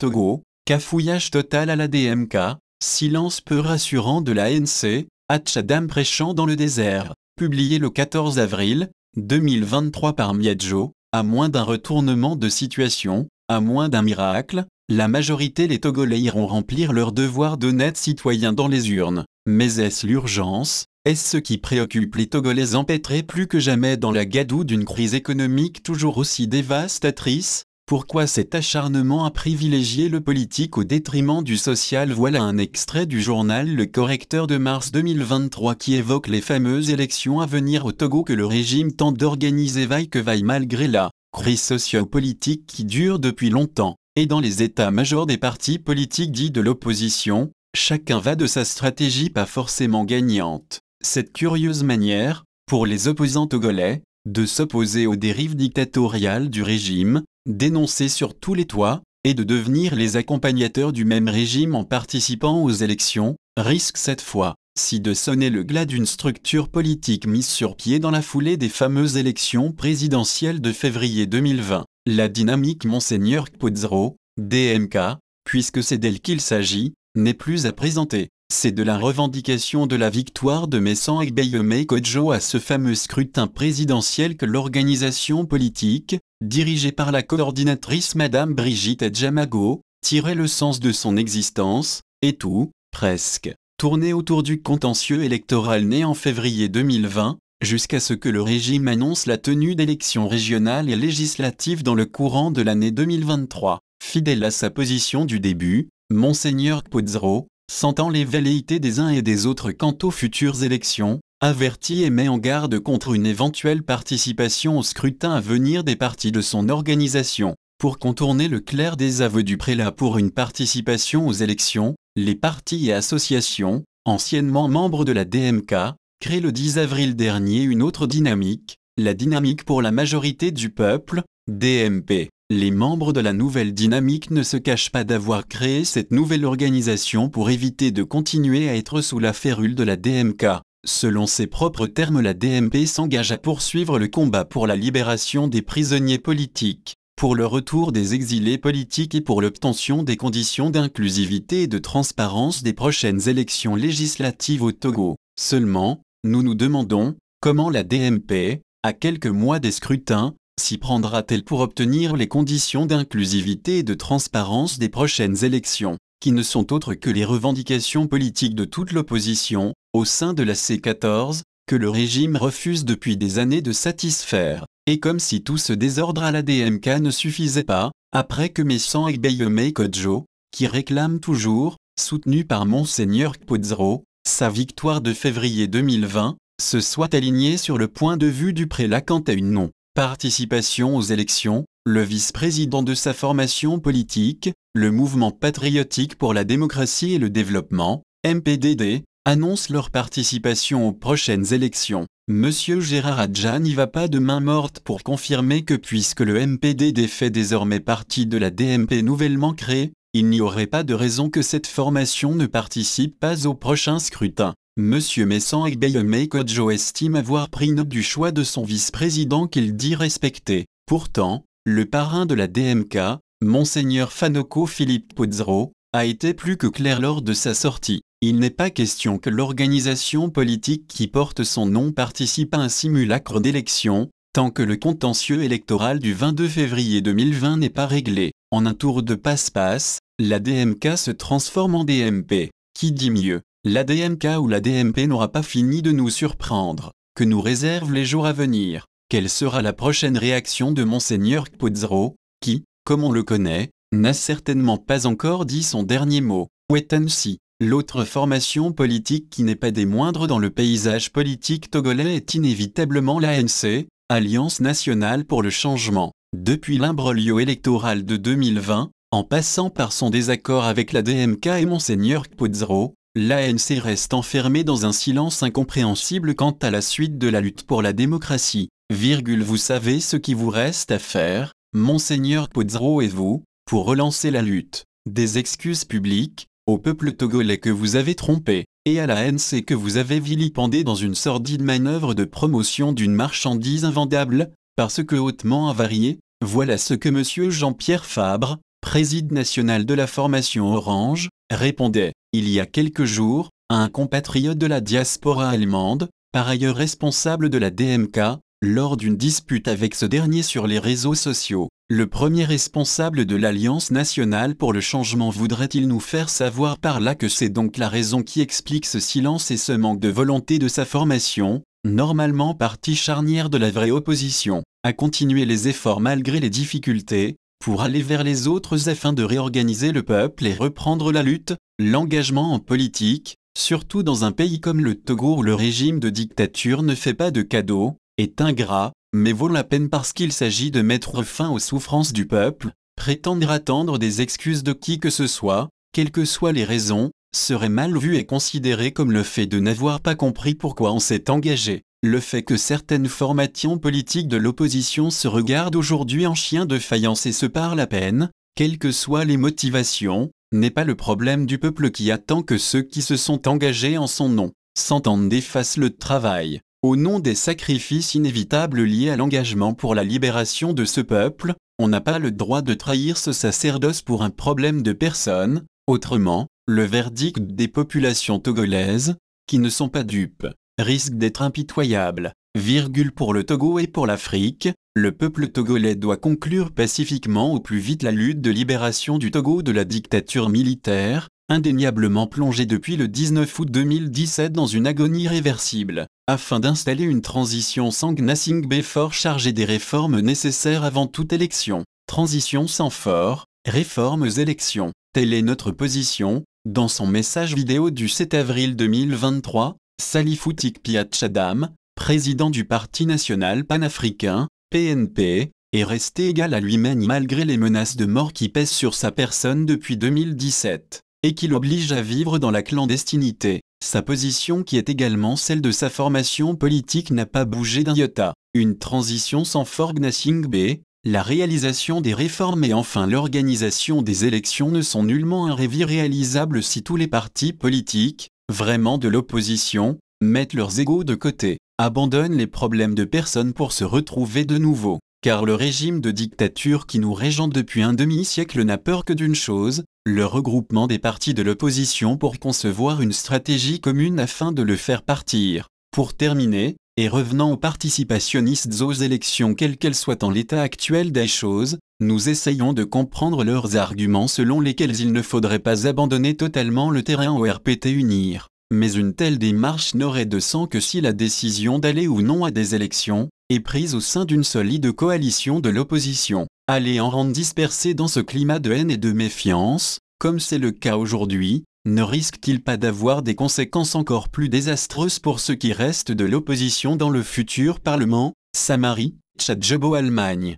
Togo, cafouillage total à la DMK, silence peu rassurant de la N.C., Hatchadam prêchant dans le désert, publié le 14 avril 2023 par Miadjo, à moins d'un retournement de situation, à moins d'un miracle, la majorité des Togolais iront remplir leur devoir d'honnêtes citoyens dans les urnes. Mais est-ce l'urgence Est-ce ce qui préoccupe les Togolais empêtrés plus que jamais dans la gadoue d'une crise économique toujours aussi dévastatrice pourquoi cet acharnement à privilégier le politique au détriment du social Voilà un extrait du journal Le Correcteur de mars 2023 qui évoque les fameuses élections à venir au Togo que le régime tente d'organiser vaille que vaille malgré la crise sociopolitique qui dure depuis longtemps. Et dans les états-majors des partis politiques dits de l'opposition, chacun va de sa stratégie pas forcément gagnante. Cette curieuse manière, pour les opposants togolais, de s'opposer aux dérives dictatoriales du régime, d'énoncer sur tous les toits, et de devenir les accompagnateurs du même régime en participant aux élections, risque cette fois, si de sonner le glas d'une structure politique mise sur pied dans la foulée des fameuses élections présidentielles de février 2020, la dynamique Monseigneur Pozzero, DMK, puisque c'est d'elle qu'il s'agit, n'est plus à présenter. C'est de la revendication de la victoire de Messan Agbeyeme Kojo à ce fameux scrutin présidentiel que l'organisation politique, dirigé par la coordinatrice Madame Brigitte Adjamago, tirait le sens de son existence, et tout, presque, tournait autour du contentieux électoral né en février 2020, jusqu'à ce que le régime annonce la tenue d'élections régionales et législatives dans le courant de l'année 2023. Fidèle à sa position du début, Monseigneur Pozzero, sentant les velléités des uns et des autres quant aux futures élections, averti et met en garde contre une éventuelle participation au scrutin à venir des partis de son organisation. Pour contourner le clair des aveux du prélat pour une participation aux élections, les partis et associations, anciennement membres de la DMK, créent le 10 avril dernier une autre dynamique, la dynamique pour la majorité du peuple, DMP. Les membres de la nouvelle dynamique ne se cachent pas d'avoir créé cette nouvelle organisation pour éviter de continuer à être sous la férule de la DMK. Selon ses propres termes, la DMP s'engage à poursuivre le combat pour la libération des prisonniers politiques, pour le retour des exilés politiques et pour l'obtention des conditions d'inclusivité et de transparence des prochaines élections législatives au Togo. Seulement, nous nous demandons comment la DMP, à quelques mois des scrutins, s'y prendra-t-elle pour obtenir les conditions d'inclusivité et de transparence des prochaines élections, qui ne sont autres que les revendications politiques de toute l'opposition, au sein de la C14, que le régime refuse depuis des années de satisfaire. Et comme si tout ce désordre à la DMK ne suffisait pas, après que Messan Ebeyeme Kodjo, qui réclame toujours, soutenu par Monseigneur Kpozro, sa victoire de février 2020, se soit aligné sur le point de vue du prélat quant à une non-participation aux élections, le vice-président de sa formation politique, le Mouvement patriotique pour la démocratie et le développement, MPDD, annonce leur participation aux prochaines élections. Monsieur Gérard Adja n'y va pas de main morte pour confirmer que puisque le MPD défait désormais partie de la DMP nouvellement créée, il n'y aurait pas de raison que cette formation ne participe pas au prochain scrutin. Monsieur Messan Egbeyeme estime avoir pris note du choix de son vice-président qu'il dit respecter. Pourtant, le parrain de la DMK, Monseigneur Fanoko Philippe Pozzro, a été plus que clair lors de sa sortie. Il n'est pas question que l'organisation politique qui porte son nom participe à un simulacre d'élection, tant que le contentieux électoral du 22 février 2020 n'est pas réglé. En un tour de passe-passe, la DMK se transforme en DMP. Qui dit mieux La DMK ou la DMP n'aura pas fini de nous surprendre. Que nous réservent les jours à venir Quelle sera la prochaine réaction de Monseigneur Kpozro, qui, comme on le connaît, n'a certainement pas encore dit son dernier mot. L'autre formation politique qui n'est pas des moindres dans le paysage politique togolais est inévitablement l'ANC, Alliance nationale pour le changement. Depuis l'imbroglio électoral de 2020, en passant par son désaccord avec la DMK et Monseigneur Kpozero, l'ANC reste enfermée dans un silence incompréhensible quant à la suite de la lutte pour la démocratie. Virgule vous savez ce qui vous reste à faire, Monseigneur Kpozero et vous, pour relancer la lutte. Des excuses publiques, au peuple togolais que vous avez trompé, et à la NC que vous avez vilipendé dans une sordide manœuvre de promotion d'une marchandise invendable, parce que hautement avariée, voilà ce que M. Jean-Pierre Fabre, président national de la formation Orange, répondait, il y a quelques jours, à un compatriote de la diaspora allemande, par ailleurs responsable de la DMK, lors d'une dispute avec ce dernier sur les réseaux sociaux. Le premier responsable de l'Alliance nationale pour le changement voudrait-il nous faire savoir par là que c'est donc la raison qui explique ce silence et ce manque de volonté de sa formation, normalement partie charnière de la vraie opposition, à continuer les efforts malgré les difficultés, pour aller vers les autres afin de réorganiser le peuple et reprendre la lutte, l'engagement en politique, surtout dans un pays comme le Togo où le régime de dictature ne fait pas de cadeaux, est ingrat, mais vaut la peine parce qu'il s'agit de mettre fin aux souffrances du peuple, prétendre attendre des excuses de qui que ce soit, quelles que soient les raisons, serait mal vu et considéré comme le fait de n'avoir pas compris pourquoi on s'est engagé. Le fait que certaines formations politiques de l'opposition se regardent aujourd'hui en chien de faïence et se parlent à peine, quelles que soient les motivations, n'est pas le problème du peuple qui attend que ceux qui se sont engagés en son nom s'entendent et fassent le travail. Au nom des sacrifices inévitables liés à l'engagement pour la libération de ce peuple, on n'a pas le droit de trahir ce sacerdoce pour un problème de personne, autrement, le verdict des populations togolaises, qui ne sont pas dupes, risque d'être impitoyable. Virgule pour le Togo et pour l'Afrique, le peuple togolais doit conclure pacifiquement au plus vite la lutte de libération du Togo de la dictature militaire, indéniablement plongé depuis le 19 août 2017 dans une agonie réversible, afin d'installer une transition sans Gnassingbé fort chargée des réformes nécessaires avant toute élection. Transition sans fort, réformes élections. Telle est notre position, dans son message vidéo du 7 avril 2023, Salifoutik Piachadam, président du Parti national panafricain, PNP, est resté égal à lui-même malgré les menaces de mort qui pèsent sur sa personne depuis 2017 et qui l'oblige à vivre dans la clandestinité. Sa position qui est également celle de sa formation politique n'a pas bougé d'un iota. Une transition sans Forgnasing B, la réalisation des réformes et enfin l'organisation des élections ne sont nullement un rêve réalisable si tous les partis politiques, vraiment de l'opposition, mettent leurs égaux de côté, abandonnent les problèmes de personnes pour se retrouver de nouveau. Car le régime de dictature qui nous régente depuis un demi-siècle n'a peur que d'une chose, le regroupement des partis de l'opposition pour concevoir une stratégie commune afin de le faire partir. Pour terminer, et revenant aux participationnistes aux élections quelles qu'elles soient en l'état actuel des choses, nous essayons de comprendre leurs arguments selon lesquels il ne faudrait pas abandonner totalement le terrain au RPT unir. Mais une telle démarche n'aurait de sens que si la décision d'aller ou non à des élections est prise au sein d'une solide coalition de l'opposition aller en rendre dispersé dans ce climat de haine et de méfiance, comme c'est le cas aujourd'hui, ne risque-t-il pas d'avoir des conséquences encore plus désastreuses pour ceux qui restent de l'opposition dans le futur Parlement Samarie, Tchadjebo Allemagne.